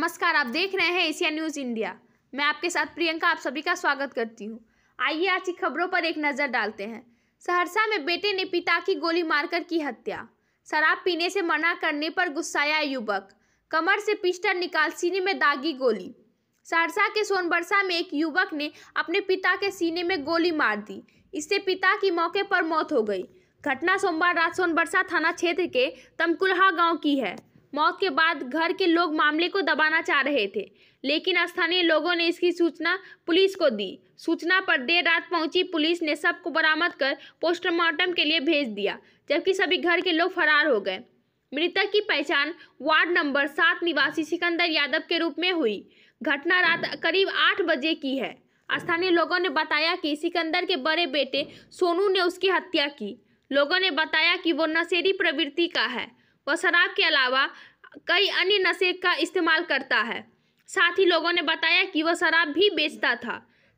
नमस्कार आप देख रहे हैं एशिया न्यूज़ इंडिया मैं आपके साथ प्रियंका आप सभी का स्वागत करती हूँ आइए आज की खबरों पर एक नज़र डालते हैं सहरसा में बेटे ने पिता की गोली मारकर की हत्या शराब पीने से मना करने पर गुस्साया युवक कमर से पिस्टल निकाल सीने में दागी गोली सहरसा के सोनबरसा में एक युवक ने अपने पिता के सीने में गोली मार दी इससे पिता की मौके पर मौत हो गई घटना सोमवार रात सोनबरसा थाना क्षेत्र के तमकुल्हा गांव की है मौत के बाद घर के लोग मामले को दबाना चाह रहे थे लेकिन स्थानीय लोगों ने इसकी सूचना पुलिस को दी सूचना पर देर रात पहुंची पुलिस ने सब को बरामद कर पोस्टमार्टम के लिए भेज दिया जबकि सभी घर के लोग फरार हो गए मृतक की पहचान वार्ड नंबर सात निवासी सिकंदर यादव के रूप में हुई घटना रात करीब आठ बजे की है स्थानीय लोगों ने बताया कि सिकंदर के बड़े बेटे सोनू ने उसकी हत्या की लोगों ने बताया कि वो नशेरी प्रवृत्ति का है वह शराब के अलावा कई अन्य नशे का इस्तेमाल करता है साथ ही लोगों ने बताया कि वह शराब भी बेचता था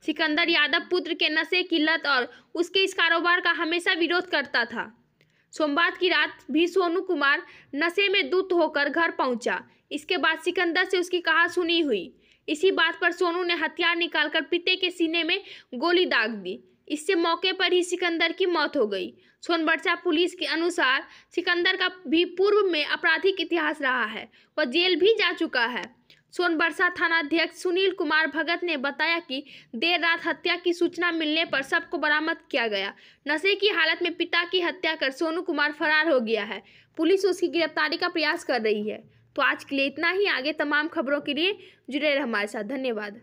सिकंदर यादव पुत्र के नशे की लत और उसके इस कारोबार का हमेशा विरोध करता था सोमवार की रात भी सोनू कुमार नशे में दूत होकर घर पहुंचा इसके बाद सिकंदर से उसकी कहा सुनी हुई इसी बात पर सोनू ने हथियार निकालकर पिते के सीने में गोली दाग दी इससे मौके पर ही सिकंदर की मौत हो गई सोनबरसा पुलिस के अनुसार सिकंदर का भी पूर्व में आपराधिक इतिहास रहा है वह जेल भी जा चुका है सोनबरसा थानाध्यक्ष सुनील कुमार भगत ने बताया कि देर रात हत्या की सूचना मिलने पर सबको बरामद किया गया नशे की हालत में पिता की हत्या कर सोनू कुमार फरार हो गया है पुलिस उसकी गिरफ्तारी का प्रयास कर रही है तो आज के लिए इतना ही आगे तमाम खबरों के लिए जुड़े रहे हमारे साथ धन्यवाद